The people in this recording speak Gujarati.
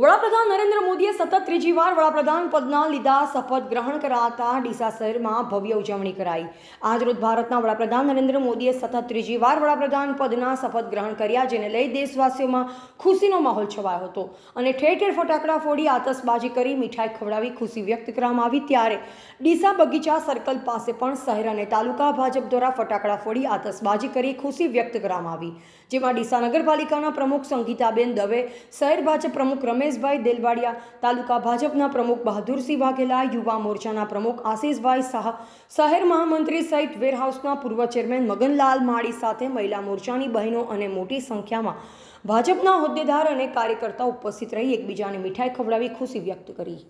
વડાપ્રધાન નરેન્દ્ર મોદીએ સતત ત્રીજી વાર વડાપ્રધાન પદના લીધા શપથ ગ્રહણ કરાતા ડીસા શહેરમાં ભવ્ય ઉજવણી કરાઈ આજરોજ ભારતના વડાપ્રધાન નરેન્દ્ર મોદીએ સતત ત્રીજી વાર વડાપ્રધાન પદના શપથ ગ્રહણ કર્યા જેને લઈ દેશવાસીઓમાં ખુશીનો માહોલ છવાયો હતો અને ઠેર ઠેર ફટાકડા ફોડી આતશબાજી કરી મીઠાઈ ખવડાવી ખુશી વ્યક્ત કરવામાં આવી ત્યારે ડીસા બગીચા સર્કલ પાસે પણ શહેર અને તાલુકા ભાજપ દ્વારા ફટાકડા ફોડી આતશબાજી કરી ખુશી વ્યક્ત કરવામાં આવી જેમાં ડીસા નગરપાલિકાના પ્રમુખ સંગીતાબેન દવે શહેર ભાજપ પ્રમુખ રમેશ નરેશભાઈ દેલવાડિયા તાલુકા ભાજપના પ્રમુખ બહાદુરસિંહ વાઘેલા યુવા મોરચાના પ્રમુખ આશિષભાઈ શાહ શહેર મહામંત્રી સહિત વેરહાઉસના પૂર્વ ચેરમેન મગનલાલ માળી સાથે મહિલા મોરચાની બહેનો અને મોટી સંખ્યામાં ભાજપના હોદ્દેદાર અને કાર્યકર્તા ઉપસ્થિત રહી એકબીજાને મીઠાઈ ખવડાવી ખુશી વ્યક્ત કરી